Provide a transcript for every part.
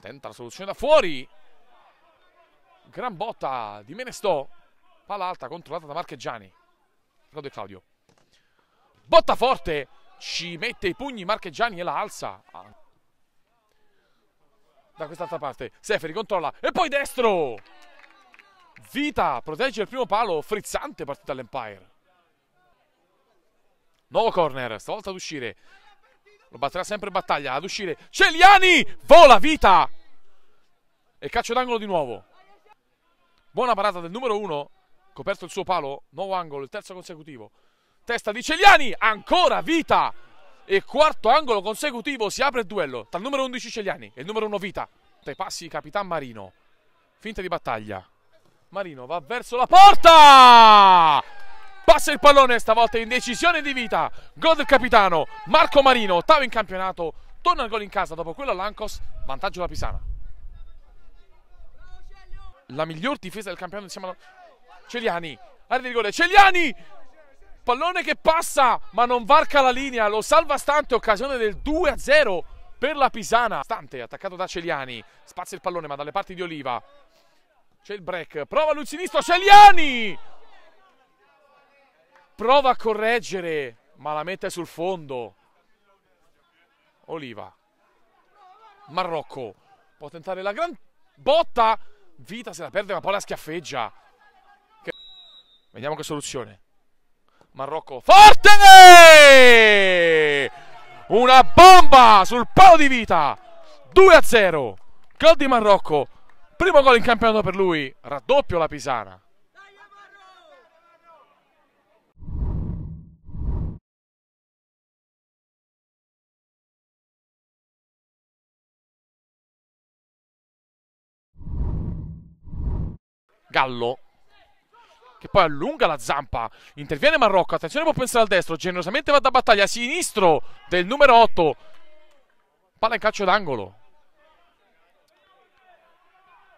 Tenta la soluzione da fuori. Gran botta di Menestò. Palla alta controllata da Marcheggiani. e Claudio. Botta forte. Ci mette i pugni Marcheggiani e la alza. Ah. Da quest'altra parte. Seferi controlla. E poi destro. Vita protegge il primo palo. Frizzante partita all'Empire. Nuovo corner, stavolta ad uscire. Lo batterà sempre battaglia, ad uscire. Celiani! Vola vita! E calcio d'angolo di nuovo. Buona parata del numero 1. Coperto il suo palo. Nuovo angolo, il terzo consecutivo. Testa di Celiani, ancora vita! E quarto angolo consecutivo, si apre il duello tra il numero 11 Celiani e il numero 1 Vita. Tra i passi Capitan Marino. Finta di battaglia. Marino va verso la porta! passa il pallone stavolta in decisione di vita gol del capitano Marco Marino ottavo in campionato torna il gol in casa dopo quello all'Ancos vantaggio la Pisana la miglior difesa del campionato insieme a Celiani arriva di rigore Celiani pallone che passa ma non varca la linea lo salva Stante occasione del 2 0 per la Pisana Stante attaccato da Celiani spazza il pallone ma dalle parti di Oliva c'è il break prova lui sinistro Celiani prova a correggere, ma la mette sul fondo. Oliva. Marrocco può tentare la gran botta. Vita se la perde, ma poi la schiaffeggia. Che... Vediamo che soluzione. Marrocco forte! Una bomba sul palo di vita. 2 a 0. Gol di Marrocco. Primo gol in campionato per lui. Raddoppio la Pisana. Gallo che poi allunga la zampa. Interviene Marrocco. Attenzione, può pensare al destro. Generosamente va da battaglia sinistro del numero 8. Palla in calcio d'angolo.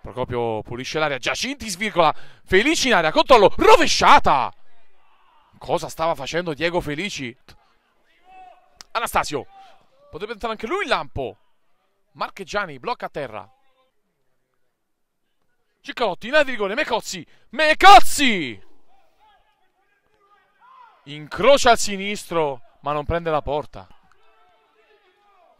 Procopio pulisce l'aria Giacinti svirgola. Felici in aria Controllo. Rovesciata. Cosa stava facendo Diego Felici? Anastasio. Potrebbe entrare anche lui in lampo. Marcheggiani blocca a terra. Ciccotti, in area di rigore, Mecozzi, Mecozzi! Incrocia al sinistro, ma non prende la porta.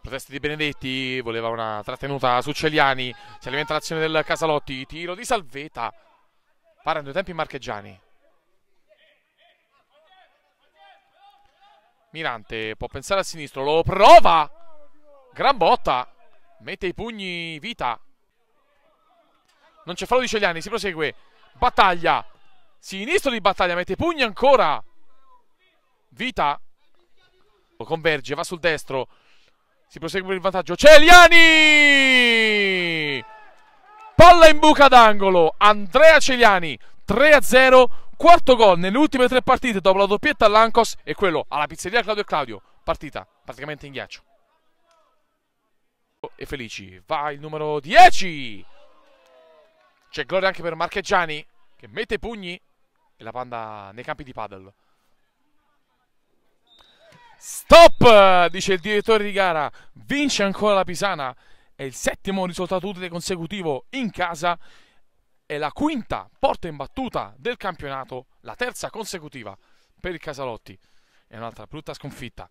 Proteste di Benedetti, voleva una trattenuta su Celiani, si alimenta l'azione del Casalotti, tiro di salvetta. Parano due tempi marcheggiani. Mirante può pensare a sinistro, lo prova! Gran botta! Mette i pugni vita non c'è fallo di Celiani, si prosegue. Battaglia. Sinistro di battaglia, mette pugni ancora. Vita. Lo converge, va sul destro. Si prosegue per il vantaggio. Celiani! Palla in buca d'angolo. Andrea Celiani. 3-0. Quarto gol nelle ultime tre partite dopo la doppietta all'Ancos e quello alla pizzeria Claudio e Claudio. Partita praticamente in ghiaccio. E felici. Va il numero 10. C'è gloria anche per Marcheggiani che mette i pugni e la panda nei campi di paddle. Stop, dice il direttore di gara. Vince ancora la Pisana. È il settimo risultato utile consecutivo in casa. È la quinta porta in battuta del campionato, la terza consecutiva per il Casalotti. È un'altra brutta sconfitta.